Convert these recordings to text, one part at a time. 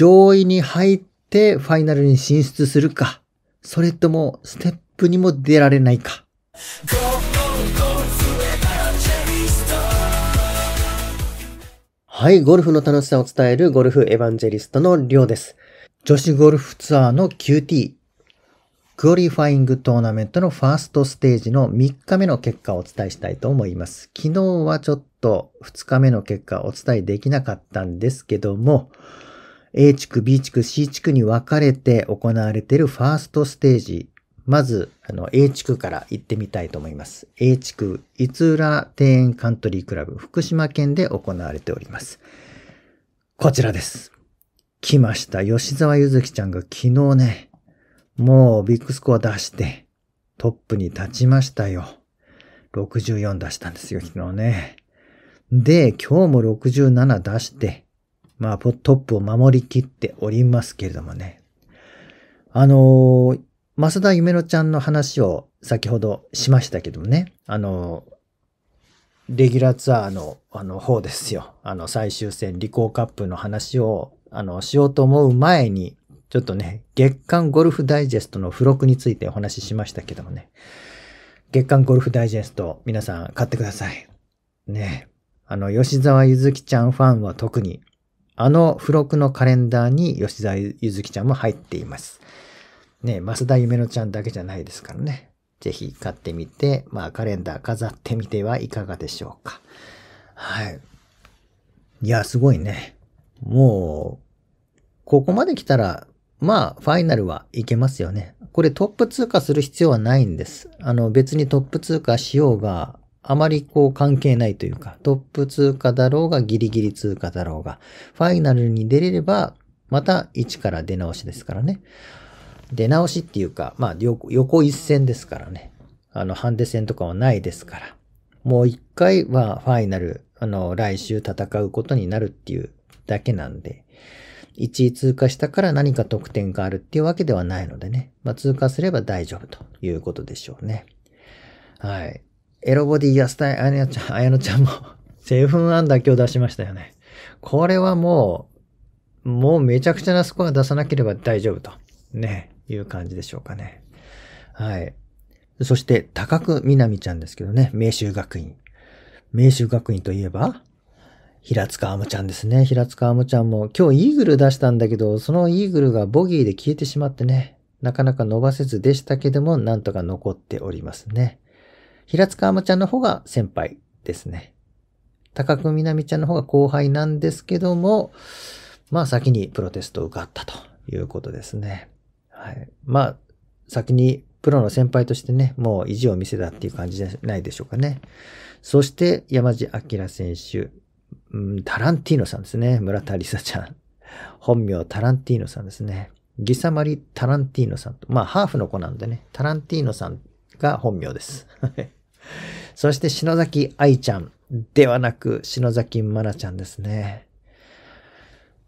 上位に入ってファイナルに進出するか、それともステップにも出られないか。はい、ゴルフの楽しさを伝えるゴルフエヴァンジェリストのりょうです。女子ゴルフツアーの QT、クオリファイングトーナメントのファーストステージの3日目の結果をお伝えしたいと思います。昨日はちょっと2日目の結果をお伝えできなかったんですけども、A 地区、B 地区、C 地区に分かれて行われているファーストステージ。まず、あの、A 地区から行ってみたいと思います。A 地区、いつ浦庭園カントリークラブ、福島県で行われております。こちらです。来ました。吉沢ゆずきちゃんが昨日ね、もうビッグスコア出して、トップに立ちましたよ。64出したんですよ、昨日ね。で、今日も67出して、まあ、トップを守りきっておりますけれどもね。あのー、増田夢乃ちゃんの話を先ほどしましたけどもね、あのー、レギュラーツアーの、あの、方ですよ。あの、最終戦、リコーカップの話を、あの、しようと思う前に、ちょっとね、月間ゴルフダイジェストの付録についてお話ししましたけどもね。月間ゴルフダイジェスト、皆さん買ってください。ね。あの、吉沢ゆずきちゃんファンは特にあの付録のカレンダーに吉沢ゆずきちゃんも入っています。ね、増田夢乃ちゃんだけじゃないですからね。ぜひ買ってみて、まあカレンダー飾ってみてはいかがでしょうか。はい。いや、すごいね。もう、ここまで来たら、まあ、ファイナルはいけますよね。これトップ通過する必要はないんです。あの、別にトップ通過しようが、あまりこう関係ないというか、トップ通過だろうがギリギリ通過だろうが、ファイナルに出れれば、また一から出直しですからね。出直しっていうか、まあ横一線ですからね。あの、ハンデ戦とかはないですから。もう一回はファイナル、あの、来週戦うことになるっていうだけなんで、1位通過したから何か得点があるっていうわけではないのでね。まあ通過すれば大丈夫ということでしょうね。はい。エロボディ安田彩乃ちゃん、彩乃ちゃんも セーンアンダー今日出しましたよね。これはもう、もうめちゃくちゃなスコア出さなければ大丈夫と、ね、いう感じでしょうかね。はい。そして、高久みなみちゃんですけどね、明秀学院。明秀学院といえば、平塚あむちゃんですね。平塚あむちゃんも、今日イーグル出したんだけど、そのイーグルがボギーで消えてしまってね、なかなか伸ばせずでしたけども、なんとか残っておりますね。平塚あまちゃんの方が先輩ですね。高久みなみちゃんの方が後輩なんですけども、まあ先にプロテストを受かったということですね。はい。まあ、先にプロの先輩としてね、もう意地を見せたっていう感じじゃないでしょうかね。そして山地明選手、うん、タランティーノさんですね。村田理沙ちゃん。本名タランティーノさんですね。ギサマリ・タランティーノさんと。まあ、ハーフの子なんでね、タランティーノさんが本名です。そして篠崎愛ちゃんではなく篠崎まなちゃんですね。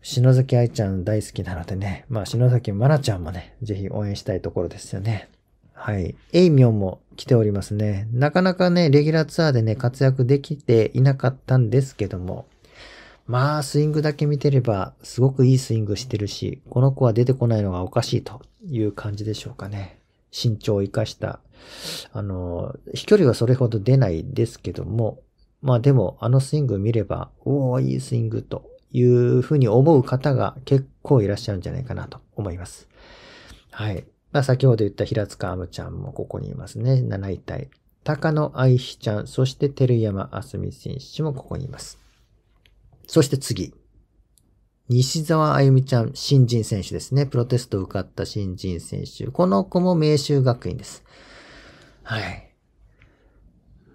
篠崎愛ちゃん大好きなのでね、まあ篠崎まなちゃんもね、ぜひ応援したいところですよね。はい。エイミョンも来ておりますね。なかなかね、レギュラーツアーでね、活躍できていなかったんですけども、まあ、スイングだけ見てれば、すごくいいスイングしてるし、この子は出てこないのがおかしいという感じでしょうかね。身長を活かしたあの、飛距離はそれほど出ないですけども、まあでもあのスイング見れば、おお、いいスイングというふうに思う方が結構いらっしゃるんじゃないかなと思います。はい。まあ先ほど言った平塚アムちゃんもここにいますね。7位タイ。高野愛妃ちゃん、そして照山あすみ選手もここにいます。そして次。西澤あゆみちゃん、新人選手ですね。プロテストを受かった新人選手。この子も明秀学院です。はい。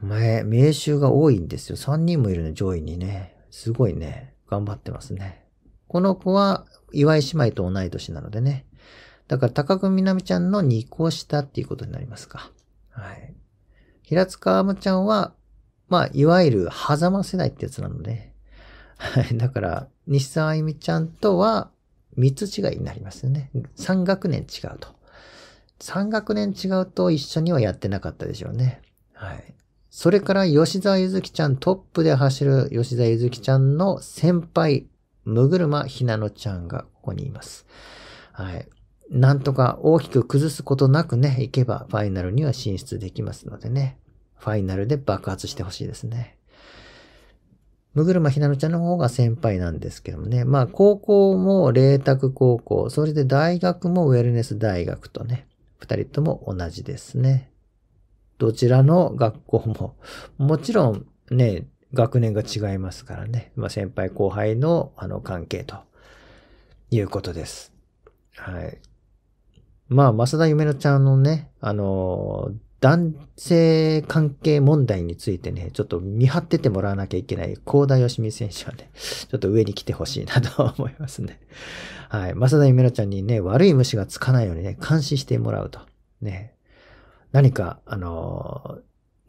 前、名衆が多いんですよ。3人もいるの、上位にね。すごいね。頑張ってますね。この子は、岩井姉妹と同い年なのでね。だから、高久みなみちゃんの2個下っていうことになりますか。はい。平塚あむちゃんは、まあ、いわゆる、狭間世代ってやつなので。はい。だから、西沢あゆみちゃんとは、3つ違いになりますよね。3学年違うと。3学年違うと一緒にはやってなかったでしょうね。はい。それから吉沢ゆずきちゃん、トップで走る吉沢ゆずきちゃんの先輩、むぐるまひなのちゃんがここにいます。はい。なんとか大きく崩すことなくね、いけばファイナルには進出できますのでね。ファイナルで爆発してほしいですね。むぐるまひなのちゃんの方が先輩なんですけどもね。まあ、高校も麗澤高校、それで大学もウェルネス大学とね。二人とも同じですね。どちらの学校も、もちろんね、学年が違いますからね。まあ、先輩後輩のあの関係ということです。はい。まあ、増田夢乃ちゃんのね、あの、男性関係問題についてね、ちょっと見張っててもらわなきゃいけない、高田し美選手はね、ちょっと上に来てほしいなと思いますね。はい。正田ゆめろちゃんにね、悪い虫がつかないようにね、監視してもらうと。ね。何か、あの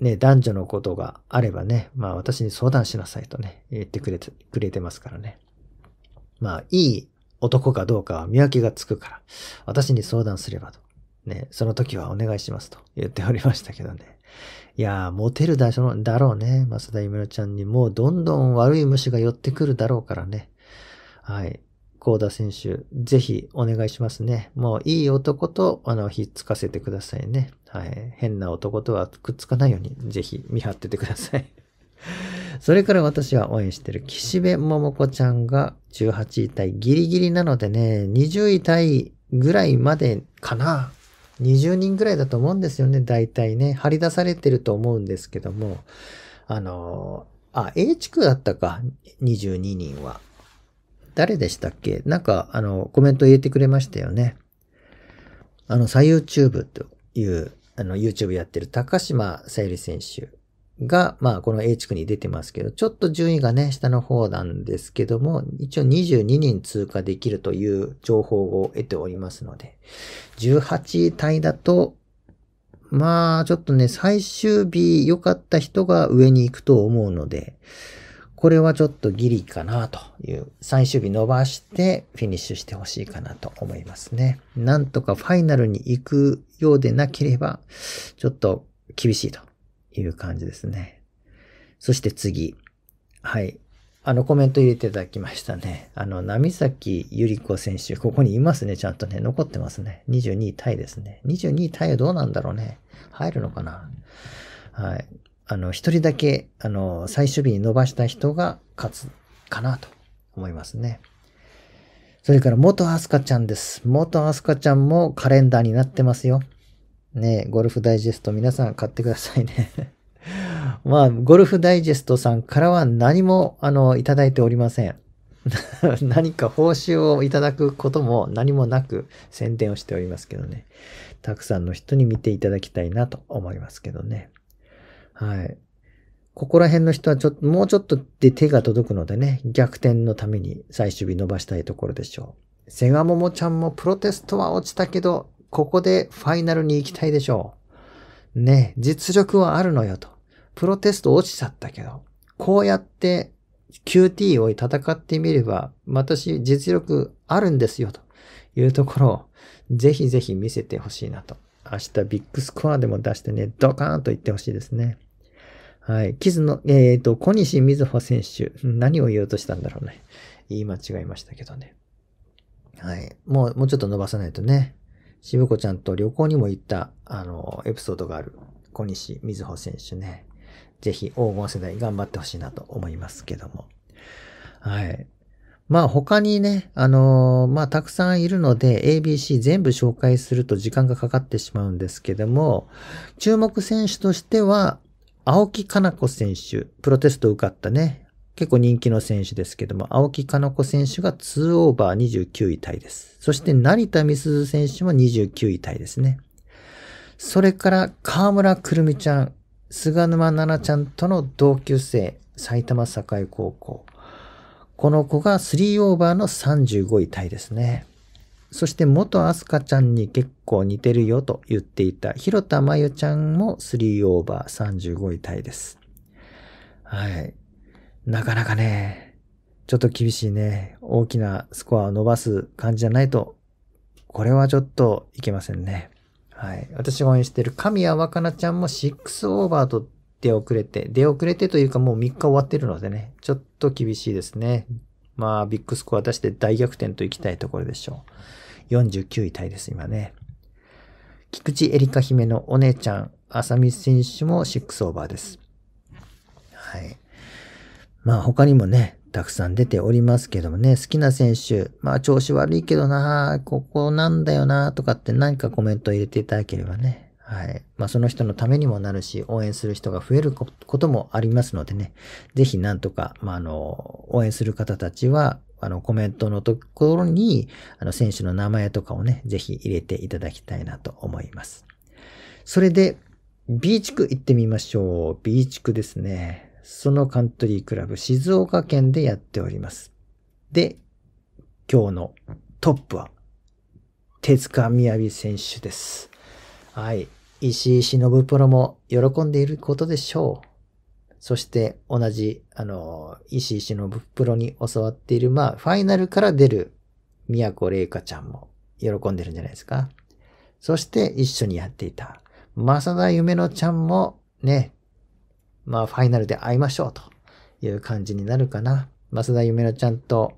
ー、ね、男女のことがあればね、まあ私に相談しなさいとね、言ってくれて、くれてますからね。まあ、いい男かどうかは見分けがつくから、私に相談すればと。ね、その時はお願いしますと言っておりましたけどね。いやー、モテるだだろうね。増田ゆメロちゃんにもうどんどん悪い虫が寄ってくるだろうからね。はい。ー田選手、ぜひお願いしますね。もういい男と、あの、ひっつかせてくださいね。はい。変な男とはくっつかないように、ぜひ見張っててください。それから私は応援してる岸辺桃子ちゃんが18位対ギリギリなのでね、20位対ぐらいまでかな20人ぐらいだと思うんですよね、大体ね。張り出されてると思うんですけども、あの、あ、A 地区だったか、22人は。誰でしたっけなんか、あの、コメント入れてくれましたよね。あの、サユーチューブという、あの、YouTube やってる高島さゆり選手が、まあ、この A 地区に出てますけど、ちょっと順位がね、下の方なんですけども、一応22人通過できるという情報を得ておりますので、18位タイだと、まあ、ちょっとね、最終日良かった人が上に行くと思うので、これはちょっとギリかなという、最終日伸ばしてフィニッシュしてほしいかなと思いますね。なんとかファイナルに行くようでなければ、ちょっと厳しいという感じですね。そして次。はい。あのコメント入れていただきましたね。あの、波崎ゆり子選手、ここにいますね、ちゃんとね。残ってますね。22位タイですね。22位タイはどうなんだろうね。入るのかなはい。あの、一人だけ、あの、最終日に伸ばした人が勝つかなと思いますね。それから、元アスカちゃんです。元アスカちゃんもカレンダーになってますよ。ね、ゴルフダイジェスト皆さん買ってくださいね まあ、ゴルフダイジェストさんからは何も、あの、いただいておりません。何か報酬をいただくことも何もなく宣伝をしておりますけどね。たくさんの人に見ていただきたいなと思いますけどね。はい。ここら辺の人はちょっと、もうちょっとで手が届くのでね、逆転のために最終日伸ばしたいところでしょう。セガモモちゃんもプロテストは落ちたけど、ここでファイナルに行きたいでしょう。ね、実力はあるのよと。プロテスト落ちちゃったけど、こうやって QT を戦ってみれば、私実力あるんですよというところを、ぜひぜひ見せてほしいなと。明日ビッグスコアでも出してね、ドカーンと言ってほしいですね。はい。キズの、えっ、ー、と、小西瑞穂選手。何を言おうとしたんだろうね。言い間違いましたけどね。はい。もう、もうちょっと伸ばさないとね。しぶ子ちゃんと旅行にも行った、あの、エピソードがある小西ず穂選手ね。ぜひ黄金世代頑張ってほしいなと思いますけども。はい。まあ他にね、あのー、まあたくさんいるので ABC 全部紹介すると時間がかかってしまうんですけども、注目選手としては、青木かな子選手、プロテスト受かったね、結構人気の選手ですけども、青木かの子選手が2オーバー29位タイです。そして成田美鈴選手も29位タイですね。それから河村くるみちゃん、菅沼奈々ちゃんとの同級生、埼玉栄高校。この子が3オーバーの35位タイですね。そして元アスカちゃんに結構似てるよと言っていた広田真由ちゃんも3オーバー35位タイです。はい。なかなかね、ちょっと厳しいね。大きなスコアを伸ばす感じじゃないと、これはちょっといけませんね。はい。私が応援してる神谷若菜ちゃんも6オーバーと出遅れて、出遅れてというかもう3日終わってるのでね、ちょっと厳しいですね。まあ、ビッグスコア出して大逆転といきたいところでしょう。49位タイです、今ね。菊池エリカ姫のお姉ちゃん、浅見選手も6オーバーです。はい。まあ他にもね、たくさん出ておりますけどもね、好きな選手、まあ調子悪いけどな、ここなんだよな、とかって何かコメント入れていただければね、はい。まあその人のためにもなるし、応援する人が増えることもありますのでね、ぜひなんとか、まああの、応援する方たちは、あの、コメントのところに、あの、選手の名前とかをね、ぜひ入れていただきたいなと思います。それで、B 地区行ってみましょう。B 地区ですね。そのカントリークラブ静岡県でやっております。で、今日のトップは、手塚みやび選手です。はい。石井忍プロも喜んでいることでしょう。そして同じ、あの、石井忍プロに教わっている、まあ、ファイナルから出る宮古玲香ちゃんも喜んでるんじゃないですか。そして一緒にやっていた、正田夢乃ちゃんもね、まあ、ファイナルで会いましょうという感じになるかな。増田夢乃ちゃんと、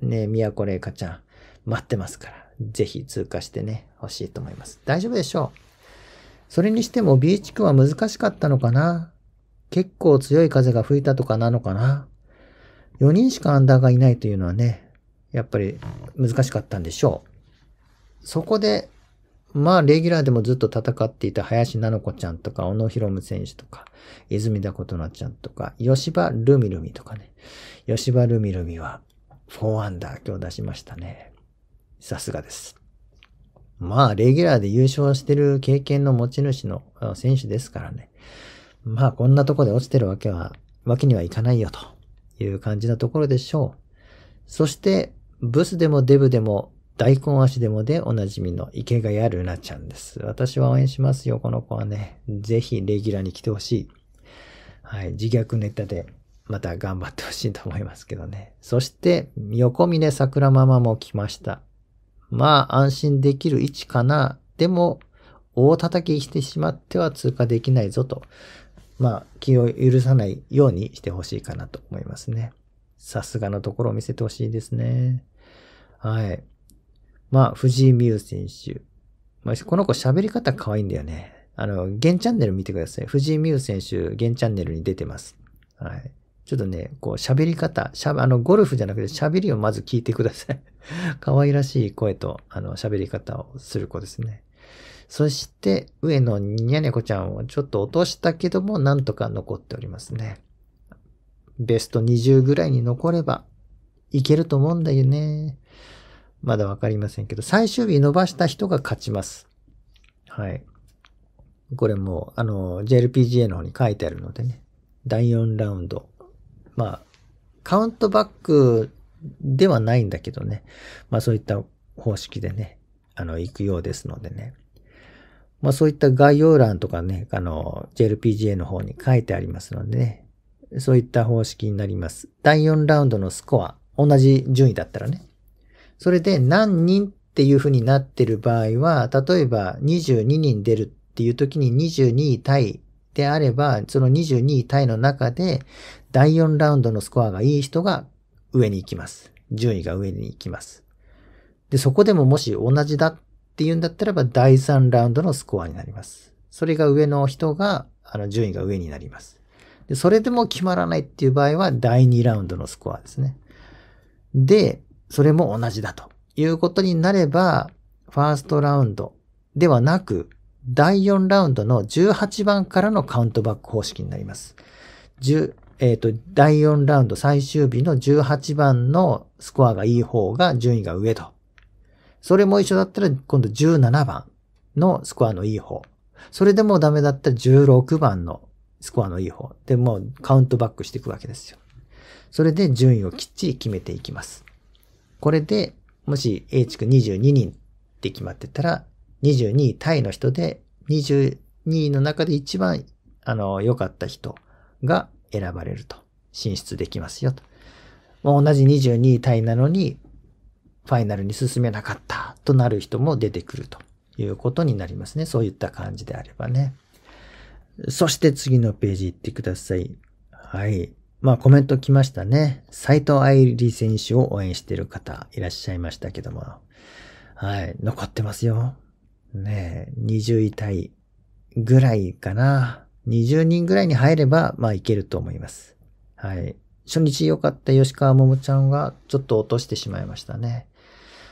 ね、宮古玲香ちゃん、待ってますから、ぜひ通過してね、欲しいと思います。大丈夫でしょう。それにしてもビーチ区は難しかったのかな結構強い風が吹いたとかなのかな ?4 人しかアンダーがいないというのはね、やっぱり難しかったんでしょう。そこでまあ、レギュラーでもずっと戦っていた林菜の子ちゃんとか、小野博夢選手とか、泉田琴なちゃんとか、吉羽ルミルミとかね。吉羽ルミルミは4アンダー今日出しましたね。さすがです。まあ、レギュラーで優勝してる経験の持ち主の選手ですからね。まあ、こんなとこで落ちてるわけは、わけにはいかないよという感じなところでしょう。そして、ブスでもデブでも大根足でもでおなじみの池谷ルナちゃんです。私は応援しますよ、この子はね。ぜひレギュラーに来てほしい。はい、自虐ネタでまた頑張ってほしいと思いますけどね。そして、横峰桜ママも来ました。まあ、安心できる位置かな。でも、大叩きしてしまっては通過できないぞと。まあ、気を許さないようにしてほしいかなと思いますね。さすがのところを見せてほしいですね。はい。まあ、藤井美優選手。まあ、この子喋り方可愛いんだよね。あの、ンチャンネル見てください。藤井美優選手、ンチャンネルに出てます。はい。ちょっとね、こう喋り方、しゃあの、ゴルフじゃなくて喋りをまず聞いてください。可愛らしい声と、あの、喋り方をする子ですね。そして、上野にゃねこちゃんをちょっと落としたけども、なんとか残っておりますね。ベスト20ぐらいに残れば、いけると思うんだよね。まだわかりませんけど、最終日伸ばした人が勝ちます。はい。これも、あの、JLPGA の方に書いてあるのでね、第4ラウンド。まあ、カウントバックではないんだけどね、まあそういった方式でね、あの、行くようですのでね。まあそういった概要欄とかね、あの、JLPGA の方に書いてありますのでね、そういった方式になります。第4ラウンドのスコア、同じ順位だったらね。それで何人っていうふうになってる場合は、例えば22人出るっていう時に22位タイであれば、その22位タイの中で、第4ラウンドのスコアがいい人が上に行きます。順位が上に行きます。で、そこでももし同じだっていうんだったらば、第3ラウンドのスコアになります。それが上の人が、あの、順位が上になります。で、それでも決まらないっていう場合は、第2ラウンドのスコアですね。で、それも同じだということになれば、ファーストラウンドではなく、第4ラウンドの18番からのカウントバック方式になります。10えっ、ー、と、第4ラウンド最終日の18番のスコアがいい方が順位が上と。それも一緒だったら今度17番のスコアのいい方。それでもダメだったら16番のスコアのいい方。でもカウントバックしていくわけですよ。それで順位をきっちり決めていきます。これで、もし A 地区22人って決まってたら、22位タイの人で、22位の中で一番、あの、良かった人が選ばれると。進出できますよと。同じ22位タイなのに、ファイナルに進めなかったとなる人も出てくるということになりますね。そういった感じであればね。そして次のページ行ってください。はい。まあコメント来ましたね。斎藤愛理選手を応援してる方いらっしゃいましたけども。はい、残ってますよ。ねえ、20位タイぐらいかな。20人ぐらいに入れば、まあいけると思います。はい。初日良かった吉川桃ちゃんはちょっと落としてしまいましたね。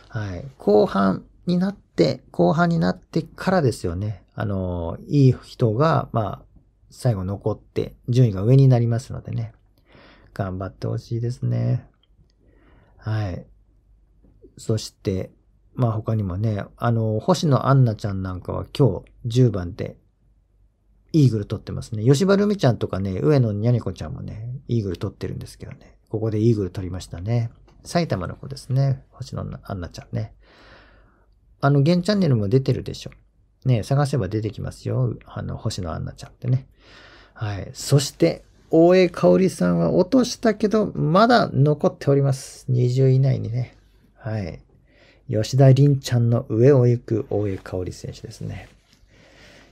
はい。後半になって、後半になってからですよね。あの、いい人が、まあ、最後残って順位が上になりますのでね。頑張ってほしいですね。はい。そして、まあ他にもね、あの、星野アンナちゃんなんかは今日10番でイーグル取ってますね。吉原るみちゃんとかね、上野にゃにこちゃんもね、イーグル取ってるんですけどね。ここでイーグル取りましたね。埼玉の子ですね。星野アンナちゃんね。あの、現チャンネルも出てるでしょ。ね、探せば出てきますよ。あの、星野アンナちゃんってね。はい。そして、大江香織さんは落としたけど、まだ残っております。20位以内にね。はい。吉田凛ちゃんの上を行く大江香織選手ですね。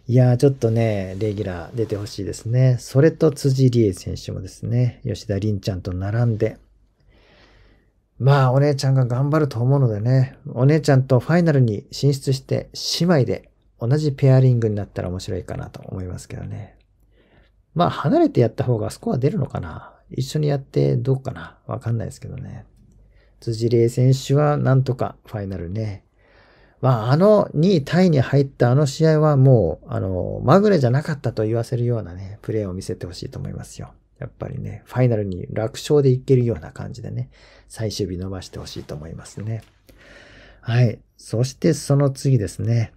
いやー、ちょっとね、レギュラー出てほしいですね。それと辻理恵選手もですね、吉田凛ちゃんと並んで、まあ、お姉ちゃんが頑張ると思うのでね、お姉ちゃんとファイナルに進出して、姉妹で同じペアリングになったら面白いかなと思いますけどね。まあ離れてやった方がスコア出るのかな一緒にやってどうかなわかんないですけどね。辻玲選手はなんとかファイナルね。まあ、あの2位タイに入ったあの試合はもう、あの、まぐれじゃなかったと言わせるようなね、プレーを見せてほしいと思いますよ。やっぱりね、ファイナルに楽勝でいけるような感じでね、最終日伸ばしてほしいと思いますね。はい。そしてその次ですね。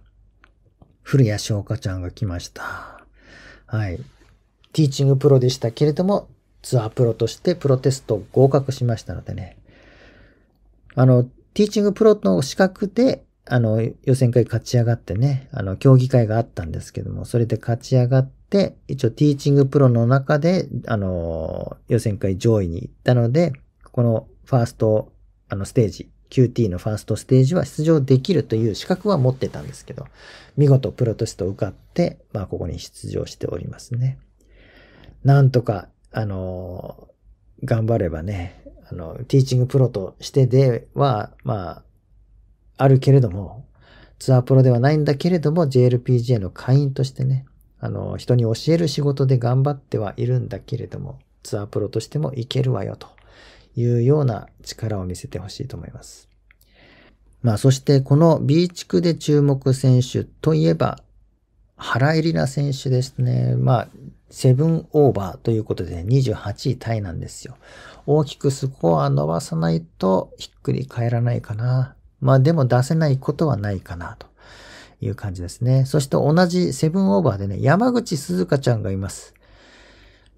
古谷翔香ちゃんが来ました。はい。ティーチングプロでしたけれども、ツアープロとしてプロテスト合格しましたのでね。あの、ティーチングプロの資格で、あの、予選会勝ち上がってね、あの、競技会があったんですけども、それで勝ち上がって、一応ティーチングプロの中で、あの、予選会上位に行ったので、このファースト、あの、ステージ、QT のファーストステージは出場できるという資格は持ってたんですけど、見事プロテストを受かって、まあ、ここに出場しておりますね。なんとか、あの、頑張ればね、あの、ティーチングプロとしてでは、まあ、あるけれども、ツアープロではないんだけれども、JLPGA の会員としてね、あの、人に教える仕事で頑張ってはいるんだけれども、ツアープロとしてもいけるわよ、というような力を見せてほしいと思います。まあ、そしてこの B 地区で注目選手といえば、原入りな選手ですね。まあ、7オーバーということで、28位タイなんですよ。大きくスコア伸ばさないとひっくり返らないかな。まあでも出せないことはないかなという感じですね。そして同じ7オーバーでね、山口鈴香ちゃんがいます。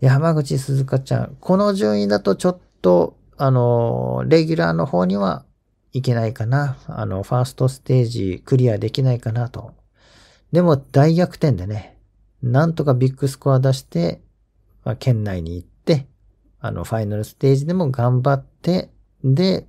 山口鈴香ちゃん。この順位だとちょっと、あの、レギュラーの方にはいけないかな。あの、ファーストステージクリアできないかなと。でも大逆転でね、なんとかビッグスコア出して、まあ、県内に行って、あの、ファイナルステージでも頑張って、で、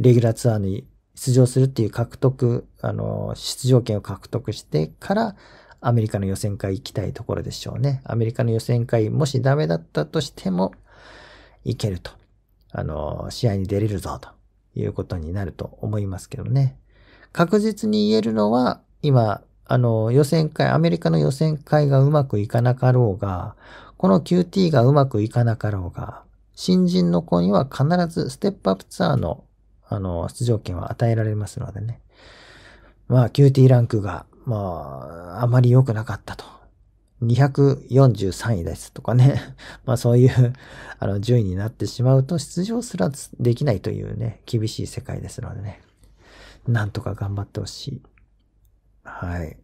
レギュラーツアーに出場するっていう獲得、あの、出場権を獲得してから、アメリカの予選会行きたいところでしょうね。アメリカの予選会、もしダメだったとしても、行けると。あの、試合に出れるぞ、ということになると思いますけどね。確実に言えるのは、今、あの、予選会、アメリカの予選会がうまくいかなかろうが、この QT がうまくいかなかろうが、新人の子には必ずステップアップツアーの、あの、出場権は与えられますのでね。まあ、QT ランクが、まあ、あまり良くなかったと。243位ですとかね。まあそういうあの、順位になってしまうと出場すらできないというね、厳しい世界ですのでね。なんとか頑張ってほしい。はい。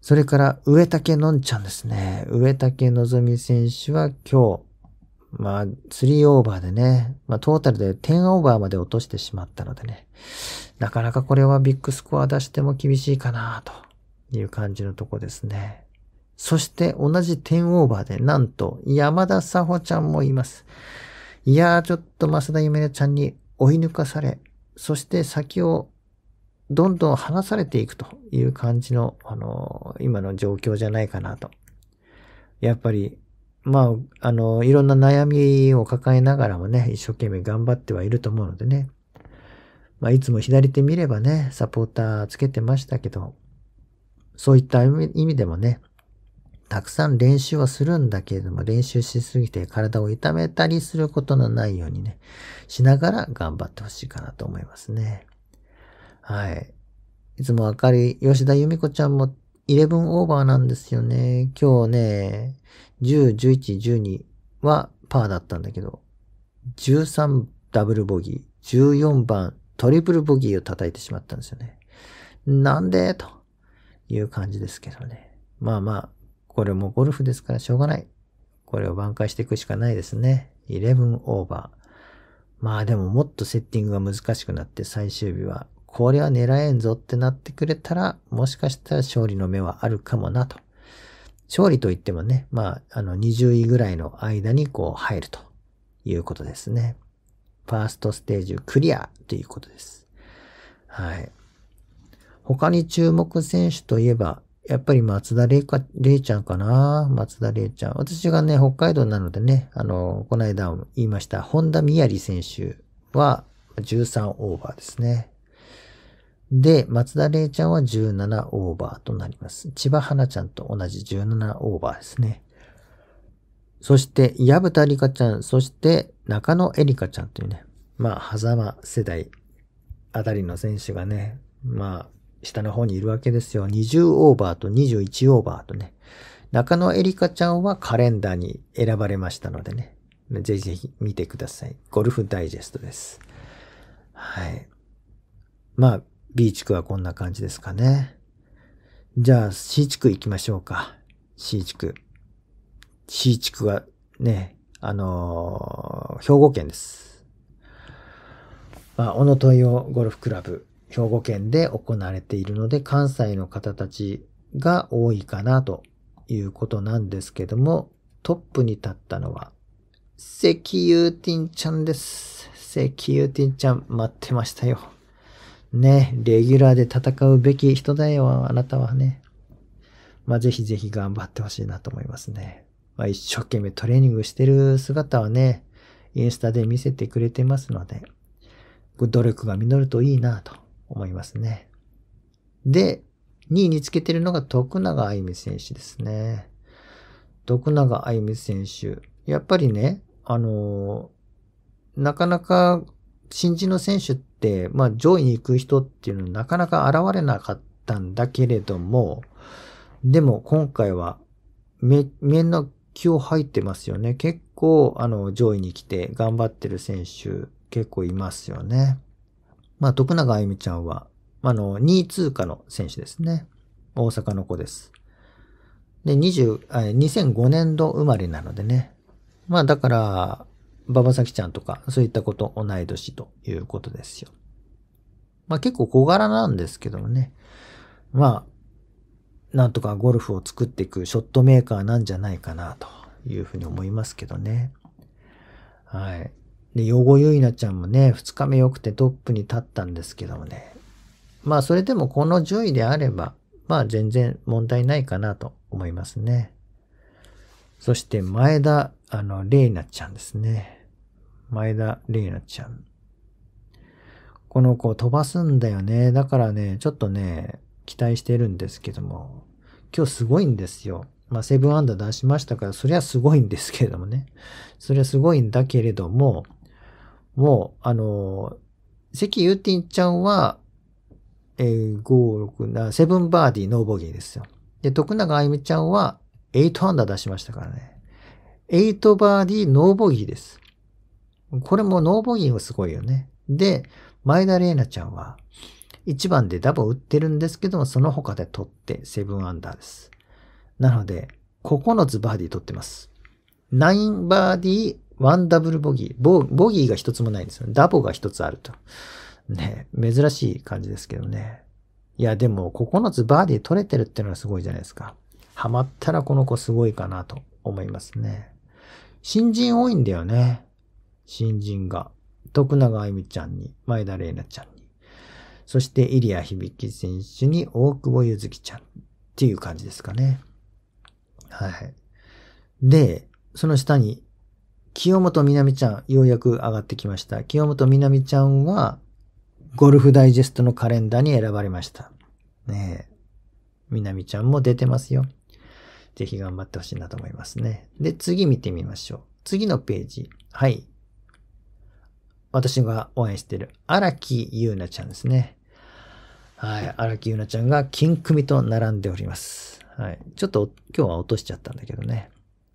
それから、植竹のんちゃんですね。植竹のぞみ選手は今日、まあ、3オーバーでね、まあ、トータルで10オーバーまで落としてしまったのでね、なかなかこれはビッグスコア出しても厳しいかなという感じのとこですね。そして同じ10オーバーで、なんと山田さほちゃんもいます。いやー、ちょっと増田ゆめちゃんに追い抜かされ、そして先をどんどん離されていくという感じの、あの、今の状況じゃないかなと。やっぱり、まあ、あの、いろんな悩みを抱えながらもね、一生懸命頑張ってはいると思うのでね。まあ、いつも左手見ればね、サポーターつけてましたけど、そういった意味でもね、たくさん練習はするんだけれども、練習しすぎて体を痛めたりすることのないようにね、しながら頑張ってほしいかなと思いますね。はい。いつも明るい吉田由美子ちゃんも11オーバーなんですよね。今日ね、10、11、12はパーだったんだけど、13ダブルボギー、14番トリプルボギーを叩いてしまったんですよね。なんでという感じですけどね。まあまあ、これもゴルフですからしょうがない。これを挽回していくしかないですね。11オーバー。まあでももっとセッティングが難しくなって最終日はこれは狙えんぞってなってくれたら、もしかしたら勝利の目はあるかもなと。勝利といってもね、まあ、あの、20位ぐらいの間にこう入るということですね。ファーストステージクリアということです。はい。他に注目選手といえば、やっぱり松田玲ちゃんかな松田玲ちゃん。私がね、北海道なのでね、あの、この間言いました、本田宮里選手は13オーバーですね。で、松田玲ちゃんは17オーバーとなります。千葉花ちゃんと同じ17オーバーですね。そして、矢蓋里香ちゃん、そして中野恵里香ちゃんというね、まあ、狭間世代あたりの選手がね、まあ、下の方にいるわけですよ。20オーバーと21オーバーとね。中野恵里香ちゃんはカレンダーに選ばれましたのでね。ぜひぜひ見てください。ゴルフダイジェストです。はい。まあ、B 地区はこんな感じですかね。じゃあ C 地区行きましょうか。C 地区。C 地区はね、あのー、兵庫県です。まあ、小野豊洋ゴルフクラブ、兵庫県で行われているので、関西の方たちが多いかなということなんですけども、トップに立ったのは、石油ティンちゃんです。石油ティンちゃん、待ってましたよ。ね、レギュラーで戦うべき人だよ、あなたはね。まあ、ぜひぜひ頑張ってほしいなと思いますね。まあ、一生懸命トレーニングしてる姿はね、インスタで見せてくれてますので、努力が実るといいなと思いますね。で、2位につけてるのが徳永愛美選手ですね。徳永愛美選手。やっぱりね、あのなかなか新人の選手って、まあ、上位に行く人っていうのはなかなか現れなかったんだけれども、でも今回は、め、みんな気を入ってますよね。結構、あの、上位に来て頑張ってる選手結構いますよね。まあ、徳永あゆみちゃんは、あの、2位通過の選手ですね。大阪の子です。で、20、2005年度生まれなのでね。まあ、だから、馬場咲ちゃんとか、そういったこと、同い年ということですよ。まあ結構小柄なんですけどもね。まあ、なんとかゴルフを作っていくショットメーカーなんじゃないかなというふうに思いますけどね。はい。で、ヨゴユイナちゃんもね、2日目良くてトップに立ったんですけどもね。まあそれでもこの順位であれば、まあ全然問題ないかなと思いますね。そして前田、あの、レイナちゃんですね。前田玲奈ちゃん。この子飛ばすんだよね。だからね、ちょっとね、期待してるんですけども、今日すごいんですよ。まあ、セブンアンダー出しましたから、そりゃすごいんですけれどもね。そりゃすごいんだけれども、もう、あの、関ゆうてんちゃんは、えー、5、6、7、7バーディー、ノーボギーですよ。で、徳永あゆみちゃんは、8アンダー出しましたからね。8バーディー、ノーボギーです。これもノーボギーもすごいよね。で、前田玲奈ちゃんは、1番でダボ打ってるんですけども、その他で取って7アンダーです。なので、9つバーディー取ってます。9バーディー、1ダブルボギー。ボボギーが1つもないんですよ。ダボが1つあると。ね、珍しい感じですけどね。いや、でも9つバーディー取れてるってのがすごいじゃないですか。ハマったらこの子すごいかなと思いますね。新人多いんだよね。新人が、徳永愛美ちゃんに、前田玲奈ちゃんに、そして入谷響選手に大久保ゆずきちゃんっていう感じですかね。はい。で、その下に、清本みなみちゃん、ようやく上がってきました。清本みなみちゃんは、ゴルフダイジェストのカレンダーに選ばれました。ねえ。みなみちゃんも出てますよ。ぜひ頑張ってほしいなと思いますね。で、次見てみましょう。次のページ。はい。私が応援している荒木優奈ちゃんですね。はい。荒木優奈ちゃんが金組と並んでおります。はい。ちょっと今日は落としちゃったんだけどね。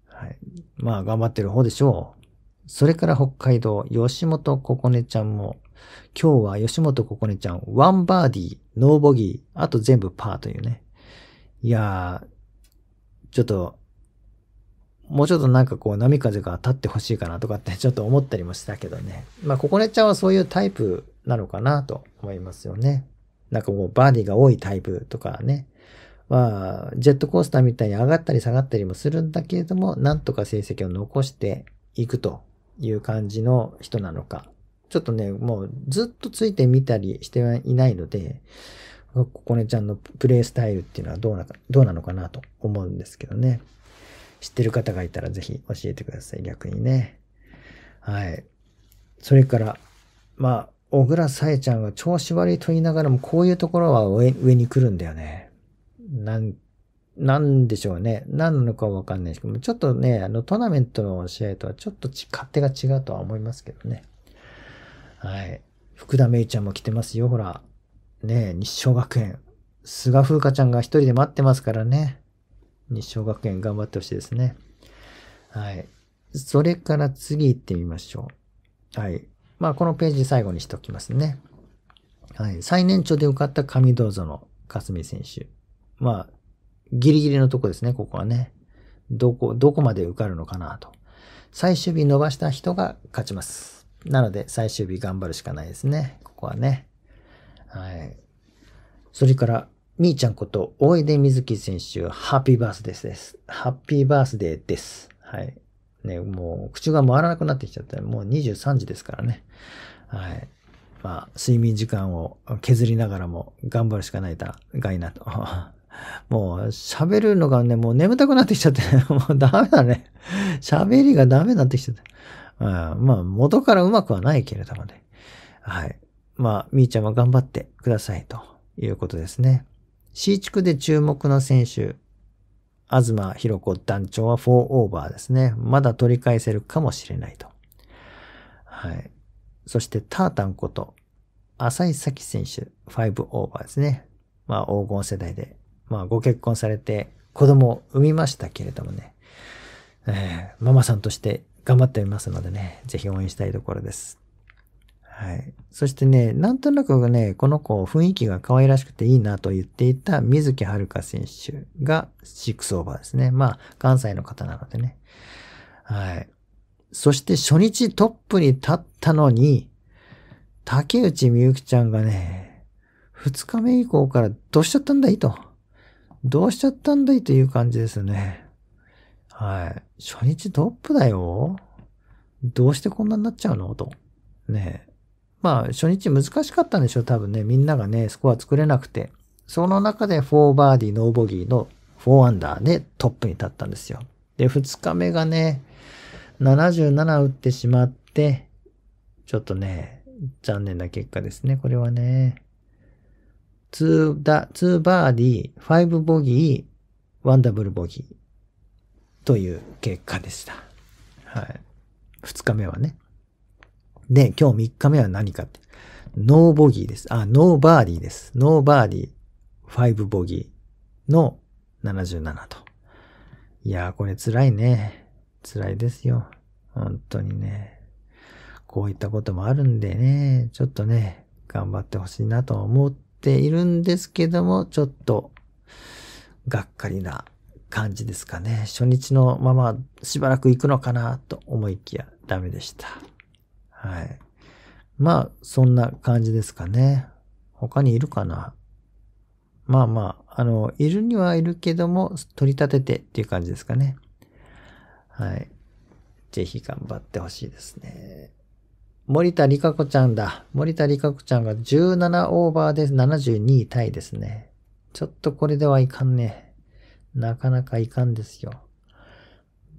はい。まあ、頑張ってる方でしょう。それから北海道、吉本ここねちゃんも、今日は吉本ここねちゃん、ワンバーディー、ノーボギー、あと全部パーというね。いやー、ちょっともうちょっとなんかこう波風が立ってほしいかなとかって ちょっと思ったりもしたけどね。まあ、ここねちゃんはそういうタイプなのかなと思いますよね。なんかもうバーディーが多いタイプとかね。まあ、ジェットコースターみたいに上がったり下がったりもするんだけれども、なんとか成績を残していくという感じの人なのか。ちょっとね、もうずっとついてみたりしてはいないので、ここねちゃんのプレイスタイルっていうのはどうなどうなのかなと思うんですけどね。知ってる方がいたらぜひ教えてください。逆にね。はい。それから、まあ、小倉さえちゃんが調子悪いと言いながらも、こういうところは上に来るんだよね。なん、なんでしょうね。何なのかわかんないですけど、ちょっとね、あの、トーナメントの試合とはちょっと勝手が違うとは思いますけどね。はい。福田芽衣ちゃんも来てますよ、ほら。ねえ、日照学園。菅風花ちゃんが一人で待ってますからね。日照学園頑張ってほしいですね。はい。それから次行ってみましょう。はい。まあ、このページ最後にしておきますね。はい。最年長で受かった神道うの霞選手。まあ、ギリギリのとこですね、ここはね。どこ、どこまで受かるのかなと。最終日伸ばした人が勝ちます。なので、最終日頑張るしかないですね。ここはね。はい。それから、みーちゃんこと、大出水木選手、ハッピーバースデーです。ハッピーバースデーです。はい。ね、もう、口が回らなくなってきちゃったもう23時ですからね。はい。まあ、睡眠時間を削りながらも頑張るしかないたがいなと。もう、喋るのがね、もう眠たくなってきちゃって、もうダメだね。喋りがダメになってきちゃって。ん、まあ、元からうまくはないけれどもね。はい。まあ、みーちゃんは頑張ってくださいということですね。C 地区で注目の選手、東博子団長は4オーバーですね。まだ取り返せるかもしれないと。はい。そしてタータンこと、浅井咲選手、5オーバーですね。まあ黄金世代で、まあご結婚されて子供を産みましたけれどもね。えー、ママさんとして頑張っておりますのでね、ぜひ応援したいところです。はい。そしてね、なんとなくね、この子雰囲気が可愛らしくていいなと言っていた水木遥選手が6オーバーですね。まあ、関西の方なのでね。はい。そして初日トップに立ったのに、竹内みゆきちゃんがね、2日目以降からどうしちゃったんだいと。どうしちゃったんだいという感じですね。はい。初日トップだよ。どうしてこんなになっちゃうのと。ねえ。まあ、初日難しかったんでしょう、多分ね。みんながね、スコア作れなくて。その中で4バーディー、ノーボギーの4アンダーでトップに立ったんですよ。で、2日目がね、77打ってしまって、ちょっとね、残念な結果ですね、これはね。2だ、2バーディー、5ボギー、1ダブルボギー。という結果でした。はい。2日目はね。で、今日3日目は何かって。ノーボギーです。あ、ノーバーディーです。ノーバーディー、5ボギーの77と。いやー、これ辛いね。辛いですよ。本当にね。こういったこともあるんでね、ちょっとね、頑張ってほしいなと思っているんですけども、ちょっと、がっかりな感じですかね。初日のまましばらく行くのかなと思いきやダメでした。はい。まあ、そんな感じですかね。他にいるかなまあまあ、あの、いるにはいるけども、取り立ててっていう感じですかね。はい。ぜひ頑張ってほしいですね。森田理香子ちゃんだ。森田理香子ちゃんが17オーバーで72位タイですね。ちょっとこれではいかんね。なかなかいかんですよ。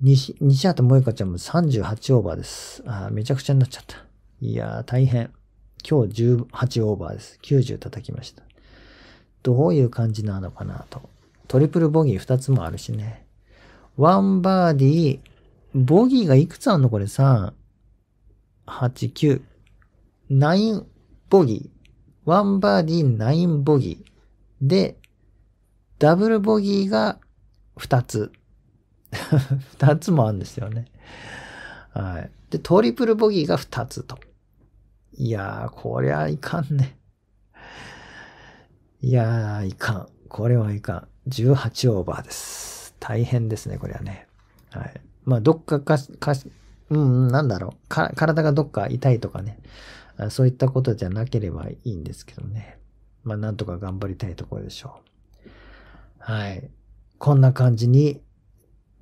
西、西畑萌香ちゃんも38オーバーです。あめちゃくちゃになっちゃった。いやー、大変。今日18オーバーです。90叩きました。どういう感じなのかなと。トリプルボギー2つもあるしね。ワンバーディー、ボギーがいくつあんのこれ3、8、9、9ボギー。ワンバーディー、9ボギー。で、ダブルボギーが2つ。2 つもあるんですよね。はい。で、トリプルボギーが2つと。いやー、こりゃいかんね。いやー、いかん。これはいかん。18オーバーです。大変ですね、これはね。はい。まあ、どっかか、か、うん、なんだろう。か、体がどっか痛いとかね。そういったことじゃなければいいんですけどね。まあ、なんとか頑張りたいところでしょう。はい。こんな感じに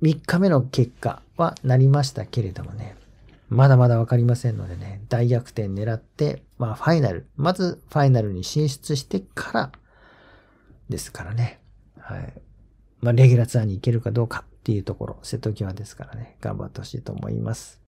3日目の結果はなりましたけれどもね、まだまだわかりませんのでね、大逆転狙って、まあファイナル、まずファイナルに進出してからですからね。はい。まあレギュラーツアーに行けるかどうかっていうところ、瀬戸際ですからね、頑張ってほしいと思います。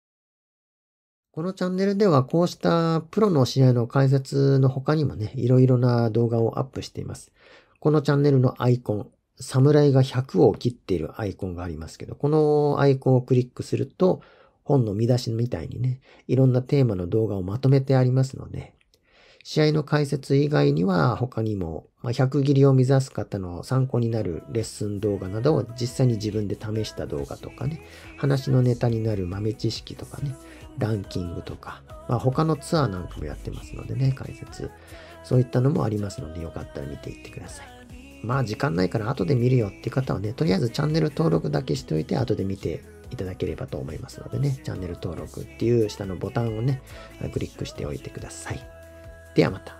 このチャンネルではこうしたプロの試合の解説の他にもね、いろいろな動画をアップしています。このチャンネルのアイコン、侍が100を切っているアイコンがありますけど、このアイコンをクリックすると、本の見出しみたいにね、いろんなテーマの動画をまとめてありますので、試合の解説以外には他にも、ま100切りを目指す方の参考になるレッスン動画などを実際に自分で試した動画とかね、話のネタになる豆知識とかね、ランキングとか、まあ、他のツアーなんかもやってますのでね、解説。そういったのもありますので、よかったら見ていってください。まあ時間ないから後で見るよっていう方はね、とりあえずチャンネル登録だけしておいて後で見ていただければと思いますのでね、チャンネル登録っていう下のボタンをね、クリックしておいてください。ではまた。